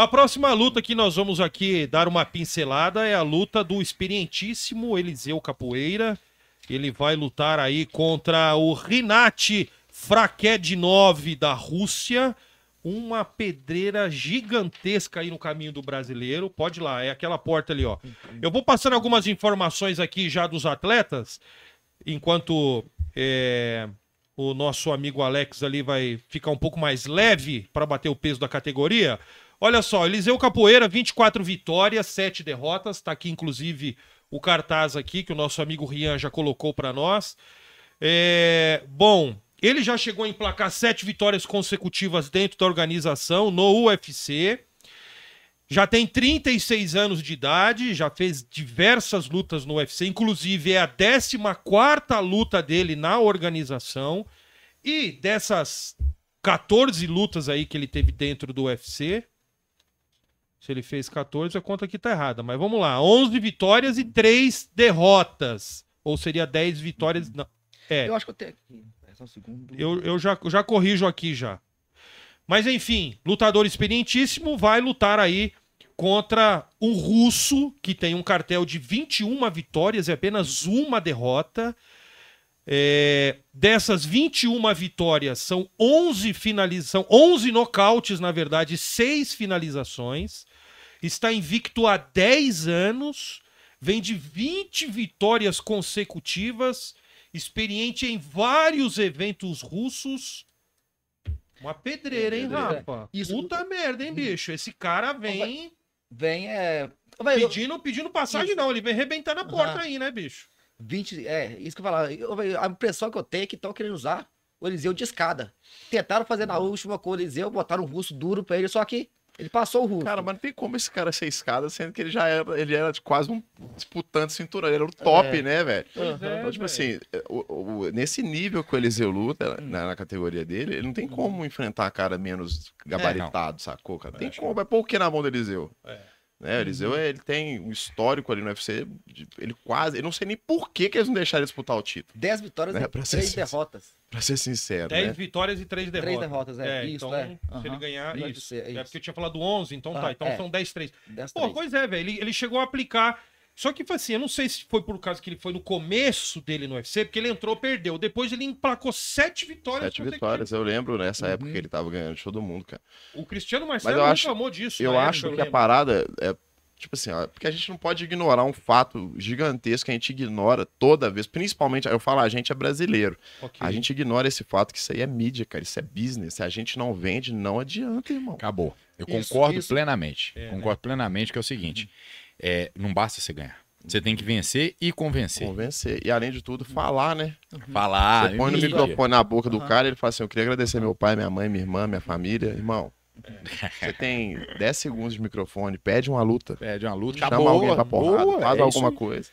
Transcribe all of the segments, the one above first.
A próxima luta que nós vamos aqui dar uma pincelada é a luta do experientíssimo Eliseu Capoeira. Ele vai lutar aí contra o Rinat Frakedinov da Rússia. Uma pedreira gigantesca aí no caminho do brasileiro. Pode ir lá, é aquela porta ali, ó. Eu vou passando algumas informações aqui já dos atletas, enquanto é, o nosso amigo Alex ali vai ficar um pouco mais leve para bater o peso da categoria. Olha só, Eliseu Capoeira, 24 vitórias, 7 derrotas. Está aqui, inclusive, o cartaz aqui que o nosso amigo Rian já colocou para nós. É... Bom, ele já chegou a emplacar 7 vitórias consecutivas dentro da organização, no UFC. Já tem 36 anos de idade, já fez diversas lutas no UFC, inclusive é a 14 luta dele na organização. E dessas 14 lutas aí que ele teve dentro do UFC, se ele fez 14, a conta aqui tá errada. Mas vamos lá. 11 vitórias e 3 derrotas. Ou seria 10 vitórias. Uhum. Não. É. Eu acho que eu tenho aqui. É só um segundo. Eu, eu já, já corrijo aqui já. Mas enfim, lutador experientíssimo vai lutar aí contra um russo que tem um cartel de 21 vitórias e apenas uma derrota. É, dessas 21 vitórias, são 11 finalizações, 11 nocautes, na verdade, 6 finalizações está invicto há 10 anos, vem de 20 vitórias consecutivas, experiente em vários eventos russos. Uma pedreira, hein, rapa, Isso... Puta merda, hein, bicho? Esse cara vem. Vem, é. Pedindo, pedindo passagem, não. Ele vem arrebentando a porta uhum. aí, né, bicho? 20. É, isso que eu falar. A impressão que eu tenho é que estão querendo usar o Eliseu de escada. Tentaram fazer na última com o Eliseu, botaram um russo duro pra ele, só que ele passou o Russo. Cara, mas não tem como esse cara ser escada, sendo que ele já era, ele era quase um disputante cinturão. Ele era o top, é. né, velho? Uhum. Então, tipo assim, o, o, nesse nível que o Eliseu luta, hum. na, né, na, categoria dele, ele não tem hum. como enfrentar cara menos gabaritado, é, sacou, cara? Tem como, é pôr o que é na mão do Eliseu? É. Né? O Eliseu, uhum. ele tem um histórico ali no UFC. de- Ele quase. Eu não sei nem por que, que eles não deixaram disputar o título. 10 vitórias Né, e 3 sincero. derrotas. Pra ser sincero, 10 né? vitórias e 3 derrotas. 3 derrotas, é. é. Isso, então, é. se ele ganhar, isso. UFC, é É porque eu tinha falado 11, então tá, Ah, tá. Então é. são 10, 3. Pô, Pô, pois é, velho. Ele, ele chegou a aplicar só que, tipo assim, eu não sei se foi por causa que ele foi no começo dele no UFC, porque ele entrou, perdeu. Depois ele emplacou sete vitórias. Sete vitórias, eu lembro nessa né, uhum. época que ele tava ganhando de todo mundo, cara. O Cristiano Marcelo Mas eu acho, reclamou disso. Eu né? acho época, que eu a parada é, tipo assim, ó, porque a gente não pode ignorar um fato gigantesco que a gente ignora toda vez, principalmente, eu falo, a gente é brasileiro. Okay. A gente ignora esse fato que isso aí é mídia, cara, isso é business. Se a gente não vende, não adianta, irmão. Acabou. Eu isso, concordo isso. plenamente. É, concordo né? plenamente que é o seguinte. Uhum é, não basta você ganhar. Você tem que vencer e convencer. Convencer. E além de tudo, falar, né? Uhum. Falar. Você põe no microfone na boca do uhum. cara ele fala assim: Eu queria agradecer meu pai, minha mãe, minha irmã, minha família. Irmão, você tem 10 segundos de microfone, pede uma luta. Pede uma luta, chama alguém pra porrada, boa, faz é alguma coisa.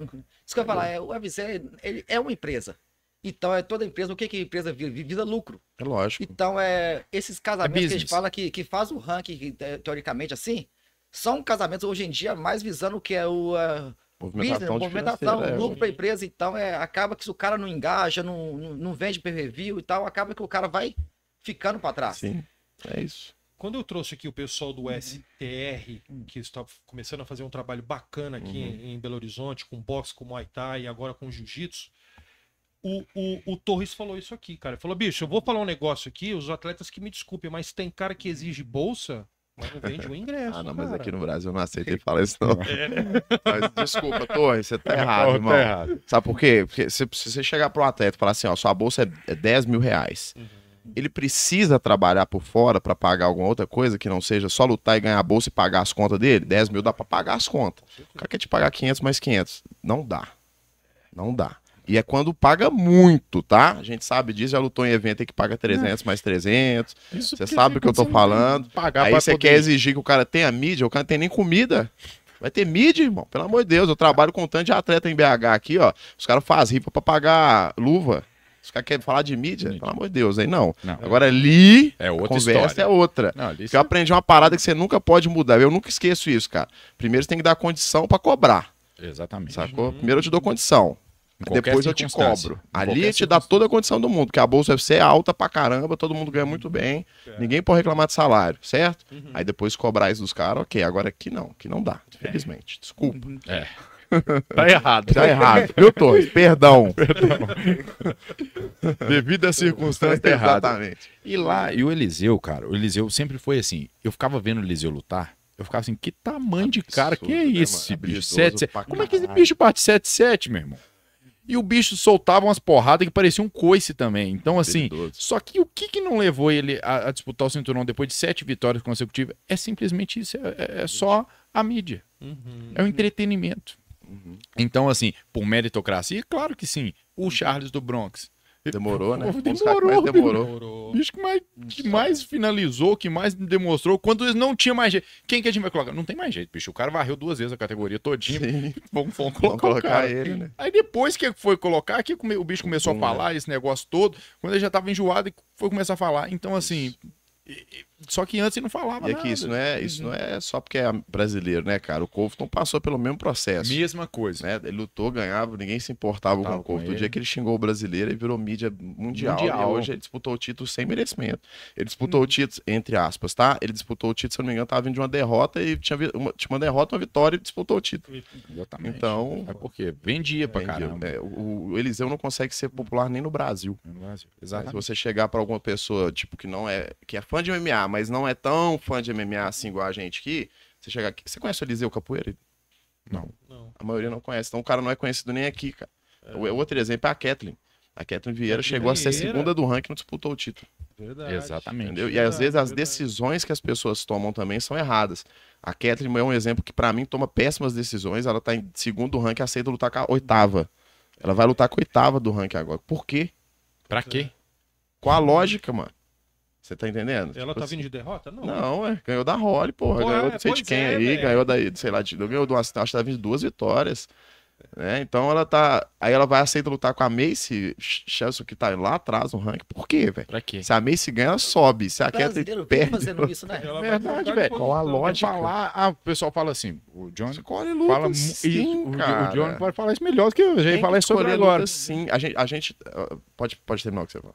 Isso que eu ia falar, é, o UFC é, ele é uma empresa. Então é toda empresa, o que, que a empresa visa? Visa lucro. É lógico. Então é esses casamentos é que a gente fala que, que faz o ranking, teoricamente assim, são casamentos hoje em dia mais visando o que é o uh, movimentação, business, movimentação é, lucro para a empresa. Então, é, acaba que se o cara não engaja, não, não, não vende per review e tal, acaba que o cara vai ficando para trás. Sim, é isso. Quando eu trouxe aqui o pessoal do uhum. STR, uhum. que está começando a fazer um trabalho bacana aqui uhum. em, em Belo Horizonte, com boxe, com Muay Thai e agora com Jiu-Jitsu, o, o, o, Torres falou isso aqui, cara. Ele falou, bicho, eu vou falar um negócio aqui, os atletas que me desculpem, mas tem cara que exige bolsa vende o ingresso. Ah, não, cara. mas aqui no Brasil eu não aceito ele falar isso, não. É. Mas, desculpa, Torre, você tá errado, tá irmão. Tá errado. Sabe por quê? Porque se, se você chegar para um atleta e falar assim, ó, sua bolsa é 10 é mil reais. Uhum. Ele precisa trabalhar por fora para pagar alguma outra coisa que não seja só lutar e ganhar a bolsa e pagar as contas dele? 10 mil dá para pagar as contas. O cara quer te pagar 500 mais 500. Não dá. Não dá. E é quando paga muito, tá? A gente sabe disso, já lutou em evento que paga 300 é. mais 300. Isso você sabe o que eu tô falando. Né? Pagar Aí você poder... quer exigir que o cara tenha mídia, o cara não tem nem comida. Vai ter mídia, irmão. Pelo amor de Deus, eu trabalho com um tanto de atleta em BH aqui, ó. Os caras fazem rifa pra pagar luva. Os caras querem falar de mídia? mídia. Pelo amor de Deus, aí não. não. Agora ali, é outra a conversa história. é outra. Não, Porque eu aprendi uma parada que você nunca pode mudar. Eu nunca esqueço isso, cara. Primeiro você tem que dar condição para cobrar. Exatamente. Sacou? Uhum. Primeiro eu te dou condição. Depois eu te cobro. Ali te dá toda a condição do mundo, porque a bolsa UFC é alta pra caramba, todo mundo ganha muito uhum. bem, é. ninguém pode reclamar de salário, certo? Uhum. Aí depois cobrar isso dos caras, ok. Agora aqui não, que não dá, é. infelizmente. É. Desculpa. É. Tá errado. Tá errado. Viu, Torres? Perdão. Perdão. Devido à circunstância, tá errado. Exatamente. E lá, e o Eliseu, cara, o Eliseu sempre foi assim. Eu ficava vendo o Eliseu lutar, eu ficava assim, que tamanho de cara que né, é esse, bicho? 7, 7. Como é que esse bicho bate 7-7, meu irmão? E o bicho soltava umas porradas que parecia um coice também. Então, assim, só que o que, que não levou ele a, a, disputar o cinturão depois de sete vitórias consecutivas é simplesmente isso. É, é, é só a mídia. Uhum. É o entretenimento. Uhum. Então, assim, por meritocracia, claro que sim. O Charles do Bronx Demorou, né? Demorou, mais demorou. O Bicho que mais, que mais finalizou, que mais demonstrou, quando eles não tinha mais jeito. Quem que a gente vai colocar? Não tem mais jeito, bicho. O cara varreu duas vezes a categoria todinha. Vamos, vamos colocar, vamos colocar ele, né? Aí depois que foi colocar, que o bicho começou a né? falar né? esse negócio todo, quando ele já tava enjoado e foi começar a falar. Então, assim, só que antes ele não falava e nada. é que isso não é, isso não uhum. é só porque é brasileiro, né, cara? O Colton passou pelo mesmo processo. Mesma coisa. Né? Ele lutou, ganhava, ninguém se importava com o Colton. O dia que ele xingou o brasileiro, ele virou mídia mundial. mundial. E hoje ele disputou o título sem merecimento. Ele disputou o uhum. título, entre aspas, tá? Ele disputou o título, se não me engano, tava vindo de uma derrota e tinha uma, tinha uma derrota, uma vitória e disputou o título. Exatamente. Então... É porque vendia pra vendia, caramba. É, o, o Eliseu não consegue ser popular nem no Brasil. No Brasil, exato se você chegar para alguma pessoa, tipo, que não é... que é fã de MMA, mas não é tão fã de MMA assim igual a gente aqui, você chegar aqui. Você conhece o Eliseu Capoeira? Não. não. A maioria não conhece. Então o cara não é conhecido nem aqui, cara. É. O outro exemplo é a Kathleen. A Kathleen Vieira a chegou Vieira. a ser segunda do ranking e não disputou o título. Verdade. Exatamente. Entendeu? E às vezes as decisões que as pessoas tomam também são erradas. A Kathleen é um exemplo que, para mim, toma péssimas decisões. Ela tá em segundo do ranking e aceita lutar com a oitava. Ela vai lutar com a oitava do ranking agora. Por quê? Pra quê? Qual a lógica, mano? Você tá entendendo? Ela tá tipo, tá vindo de assim. derrota? Não. Não, é. Ganhou da Holly, porra. porra ganhou não sei de quem é, aí, véio. ganhou da, sei lá, de, ganhou de uma, acho que tá vindo duas vitórias. Né? Então ela tá. Aí ela vai aceitar lutar com a Macy Chelsea, que tá lá atrás no ranking. Por quê, velho? Pra quê? Se a Macy ganha, ela sobe. Se a Kathleen tá perde. fazendo isso, né? É verdade, velho. Qual a lógica? Falar, ah, o pessoal fala assim: o John escolhe luta. Fala, sim, e, cara. O, John pode falar isso melhor do que eu. Já ia falar sobre agora. sim, a gente. A gente ah, pode, pode terminar o que você fala.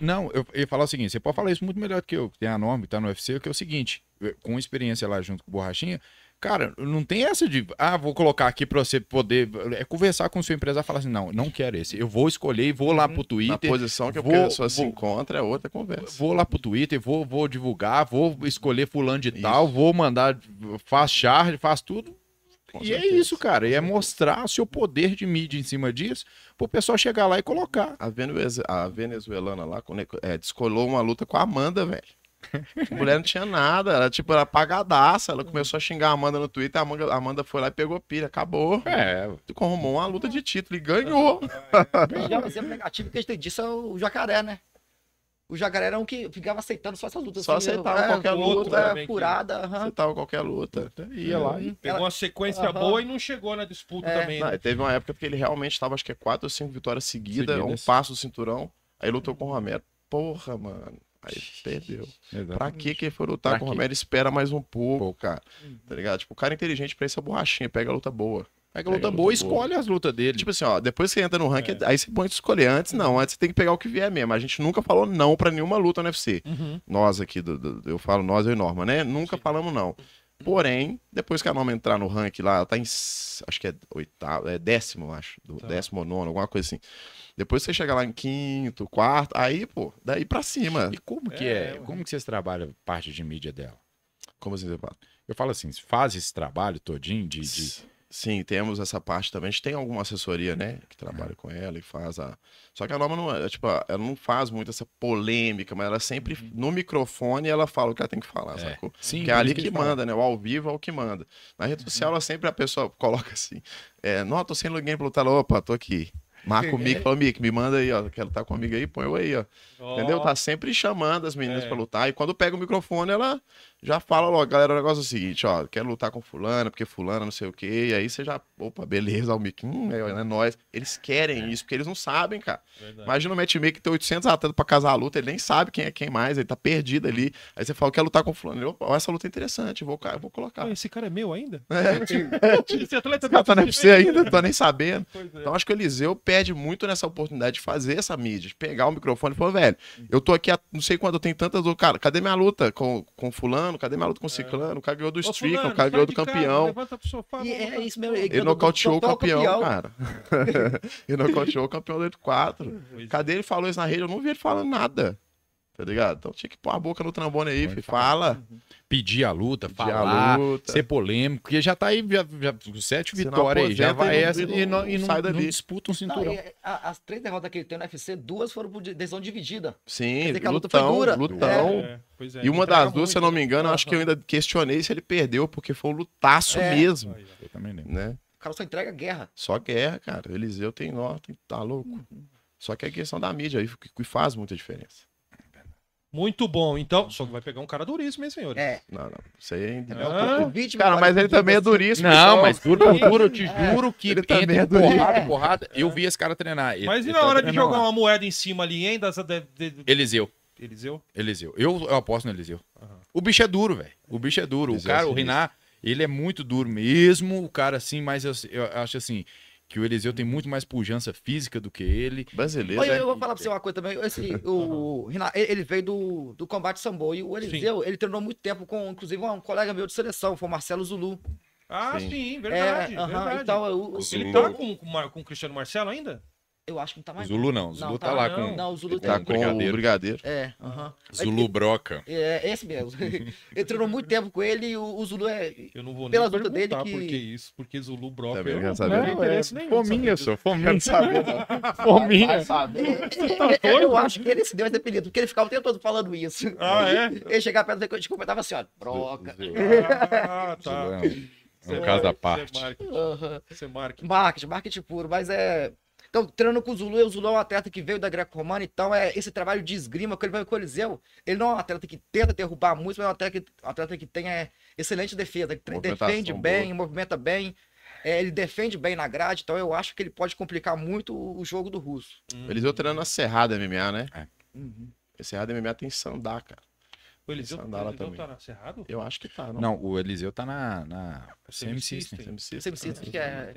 Não, eu ia falar o seguinte: você pode falar isso muito melhor do que eu, que tem a norma, que tá no UFC, que é o seguinte, com experiência lá junto com o Borrachinha, cara, não tem essa de, ah, vou colocar aqui para você poder. É conversar com sua empresa e falar assim: não, não quero esse. Eu vou escolher e vou lá uhum. pro Twitter. A posição que vou, a pessoa vou, se encontra é outra conversa. Vou lá pro Twitter, vou, vou divulgar, vou escolher fulano de Isso. tal, vou mandar, faz charge, faz tudo e é isso, cara. E é mostrar o seu poder de mídia em cima disso pro pessoal chegar lá e colocar. A, Venezuela, a venezuelana lá é, é, descolou uma luta com a Amanda, velho. A mulher não tinha nada, ela tipo era pagadaça. Ela começou a xingar a Amanda no Twitter, a Amanda, Amanda foi lá e pegou pilha, acabou. É, tipo, arrumou uma luta de título e ganhou. É, é. o exemplo negativo que a gente tem disso é o jacaré, né? O jacaré era um que ficava aceitando só essas lutas. Só assim, aceitava né? qualquer é, luta. É, furada. Que... Uhum. Aceitava qualquer luta. Né? Ia lá e... Hum. Pegou uma sequência uhum. boa e não chegou na disputa é. também. Né? Não, Teve uma época que ele realmente estava, acho que é quatro ou cinco vitórias seguidas, um passo do cinturão. Aí lutou com o Romero. Porra, mano. Aí perdeu. Exatamente. Pra que que ele foi lutar pra com o Romero? Espera mais um pouco, pouco. cara. Uhum. Tá ligado? Tipo, o cara é inteligente pra isso é borrachinha. Pega a luta boa. Pega é é, a luta boa e é escolhe boa. as lutas dele. Tipo assim, ó, depois que entra no ranking, é. aí você pode escolher. Antes não, antes você tem que pegar o que vier mesmo. A gente nunca falou não para nenhuma luta no UFC. Uhum. Nós aqui, do, do, eu falo nós, eu e Norma, né? Nunca Sim. falamos não. Porém, depois que a Norma entrar no ranking lá, ela tá em. Acho que é oitavo, é décimo, acho. Do, tá. Décimo ou nono, alguma coisa assim. Depois você chega lá em quinto, quarto, aí, pô, daí pra cima. E como que é? é como que vocês trabalham parte de mídia dela? Como assim você fala? Eu falo assim, faz esse trabalho todinho de... de Sim, temos essa parte também. A gente tem alguma assessoria, né? Que trabalha é. com ela e faz a. Só que a Norma não é, tipo, ela não faz muito essa polêmica, mas ela sempre, uhum. no microfone, ela fala o que ela tem que falar, é. sacou? Sim, que é ali que, que manda, fala. né? O ao vivo é o que manda. Na rede uhum. social, ela sempre a pessoa coloca assim: é, não, tô sem ninguém pro lutar opa, tô aqui. Marca o Mick, fala, Mick, me manda aí, ó. Quero estar tá com a amiga aí, põe eu aí, ó. Oh. Entendeu? Tá sempre chamando as meninas é. pra lutar. E quando pega o microfone, ela já fala logo, galera, o negócio é o seguinte, ó, quero lutar com fulano, porque fulano não sei o quê, e aí você já, opa, beleza, o Mickey, hum, né, é, é nós. Eles querem é. isso, porque eles não sabem, cara. Verdade. Imagina o matchmaker ter 800 atletas pra casar a luta, ele nem sabe quem é quem mais, ele tá perdido ali. Aí você fala, quero lutar com fulano, ele, opa, essa luta é interessante, vou, vou colocar. Esse cara é meu ainda? É. Esse atleta tá, tá na FC ainda, não tô nem sabendo. É. Então acho que o Eliseu perde muito nessa oportunidade de fazer essa mídia, de pegar o microfone e falar, velho, eu tô aqui, a, não sei quando eu tenho tantas, cara, cadê minha luta com, com fulano? ciclano, cadê luta com é. ciclano? O cara ganhou do Streak, o cara é ganhou do campeão. Ele, nocauteou o campeão, cara. ele nocauteou o campeão do dentro 4. É. Cadê ele falou isso na rede? Eu não vi ele falando nada. Tá ligado? Então tinha que pôr a boca no trambone aí, filho, fala. Uhum. Pedir a luta, Pedir falar, a luta. ser polêmico, porque já tá aí, já, já, sete vitórias aí, já vai essa e não, e não, e não, sai não disputa um cinturão. Não, as três derrotas que ele tem no UFC, duas foram por decisão dividida. Sim, Quer dizer, lutão, lutão. É, é, é e uma das duas, se eu não me engano, acho que eu ainda questionei se ele perdeu, porque foi um lutaço é. mesmo. Eu também lembro. Né? O cara só entrega guerra. Só guerra, cara. Eliseu tem nó, tá louco. Uhum. Só que é questão da mídia aí que faz muita diferença. Muito bom. Então, só que vai pegar um cara duríssimo, hein, senhores? É. Não, não. Isso aí é ah. Cara, mas ele também é assim. duríssimo. Não, mas duro por duro, eu é. te juro que ele também é duríssimo. Porrada, porrada. Eu vi esse cara treinar. Ele, mas e na hora é de jogar uma moeda em cima ali, hein? Das, de, de... Eliseu. Eliseu? Eliseu. Eu, eu aposto no Eliseu. O bicho é duro, velho. O bicho é duro. o é cara, o Rinar, ele é muito duro mesmo. O cara, assim, mas eu, eu acho assim, que o Eliseu tem muito mais pujança física do que ele. Brasileiro. Olha, né? eu vou falar pra você uma coisa também. Esse, o Rinaldo, ele veio do, do combate sambo e o Eliseu, sim. ele treinou muito tempo com, inclusive, um colega meu de seleção, foi o Marcelo Zulu. Ah, sim, sim é, verdade, então, tá é, Uh -huh, Então, ele tá com, com, com o Cristiano Marcelo ainda? Eu acho que não tá mais. O Zulu não. O Zulu não, tá, tá lá não. com. Não, o Zulu tá tem... Tá com brigadeiro. o Brigadeiro. É. Zulu Broca. É, é, esse mesmo. eu treinou muito tempo com ele e o, o Zulu é. Eu não vou nem Pelas lutas dele que. Porque isso? Porque Zulu Broca. Também eu é não, saber. não, não é interesse é... nenhum. Fominha, senhor. Fominha. Não saber, Fominha. Tá eu acho que ele se deu esse apelido, porque ele ficava o tempo todo falando isso. Ah, é? Ele chegava perto da gente comentava assim, ó, Broca. Ah, tá. É um caso da parte. Você marca. Marketing, marketing puro, mas é então, treinando com o Zulu, o Zulu é um atleta que veio da greco-romana, então é esse trabalho de esgrima que ele vai ao Coliseu. Ele não é um atleta que tenta derrubar muito, mas é um atleta que, um atleta que tem é, excelente defesa, que defende bem, boa. movimenta bem. É, ele defende bem na grade, então eu acho que ele pode complicar muito o, o jogo do russo. Eles estão treinando na Serrada MMA, né? É. Uhum. Serrada MMA tem Sandá, cara. O Eliseu, tá- o Eliseu também. tá na Cerrado? Eu acho que tá. Não, não o Eliseu tá na, na Semi System. Semi System, né? que é...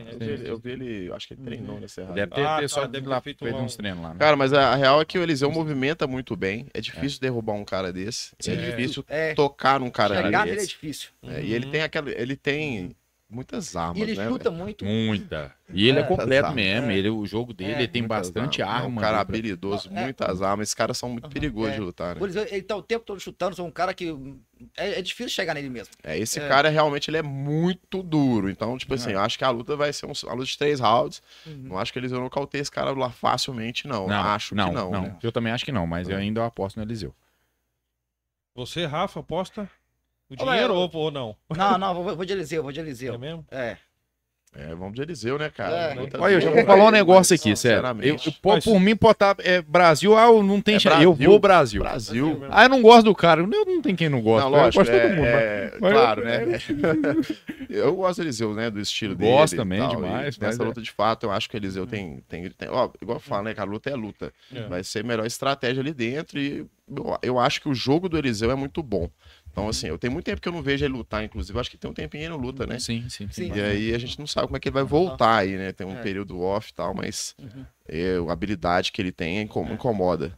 Eu vi, ele, eu acho que ele uhum. treinou uhum. na Cerrado. Deve ter, ah, tá, ter tá, deve lá, feito, um... uns treinos lá. Né? Cara, mas a, a, real é que o Eliseu movimenta muito bem. É difícil é. derrubar um cara desse. É, é difícil tocar num cara Chegar desse. Chegar é difícil. Uhum. E ele uhum. tem aquela... Ele tem muitas armas. E ele né, chuta véio? muito. Muita. E ele é, é completo mesmo. É. Ele, o jogo dele, é. ele tem bastante armas. arma. É um cara né, habilidoso, é. muitas armas. Esses caras são muito uhum, perigosos de é. lutar, né? Exemplo, ele tá o tempo todo chutando, é um cara que. É, é, difícil chegar nele mesmo. É, esse cara realmente ele é muito duro. Então, tipo assim, eu acho que a luta vai ser um, uma luta de três rounds. Uhum. Não acho que eles vão nocautear esse cara lá facilmente, não. não acho não, que não. não. Né? Eu também acho que não, mas eu ainda aposto no Eliseu. Você, Rafa, aposta? O dinheiro Olha, eu... ou, não? Não, não, vou, vou de Eliseu, vou de Eliseu. É mesmo? É. É, vamos de Eliseu, né, cara? É, Olha, eu já vou falar um negócio aqui, sério. Eu, eu, por, por mim, botar tá, é, Brasil, ah, eu não tem é Eu vou Brasil. Brasil. ah, eu não gosto do cara. Eu não tem quem não gosta. Não, lógico, eu gosto de todo mundo. É, mas... Claro, né? eu gosto do Eliseu, né? Do estilo dele. Gosto também tal, demais. Nessa é. luta, de fato, eu acho que o Eliseu hum. tem, tem, tem. Ó, igual eu falo, né, cara? Luta é luta. É. Vai ser melhor estratégia ali dentro. E eu, eu acho que o jogo do Eliseu é muito bom. Então, uhum. assim, eu tenho muito tempo que eu não vejo ele lutar, inclusive. Eu acho que tem um tempinho ele não luta, né? Sim, sim, sim. E aí a gente não sabe como é que ele vai uhum. voltar aí, né? Tem um é. período off e tal, mas uhum. é, a habilidade que ele tem é é. incomoda. É incomoda,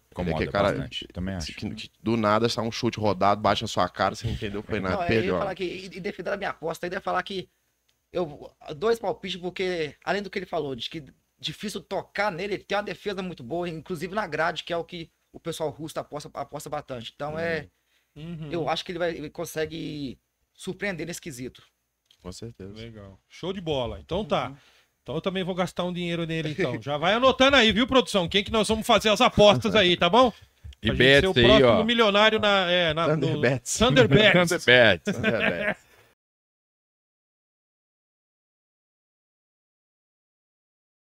cara, bastante. Também acho. Que, que, do nada sai um chute rodado, baixa na sua cara, você não entendeu, foi nada, não, ia falar que, e defender a minha aposta, ainda ia falar que eu dois palpites, porque além do que ele falou, de que difícil tocar nele, ele tem uma defesa muito boa, inclusive na grade, que é o que o pessoal russo aposta, aposta bastante. Então é uhum. Uhum. Eu acho que ele, vai, ele consegue surpreender nesse quesito. Com certeza. Legal. Show de bola. Então tá. Uhum. Então eu também vou gastar um dinheiro nele, então. Já vai anotando aí, viu, produção? Quem que nós vamos fazer as apostas aí, tá bom? E Bet aí, ó. milionário na, é, na Thunderbets. No...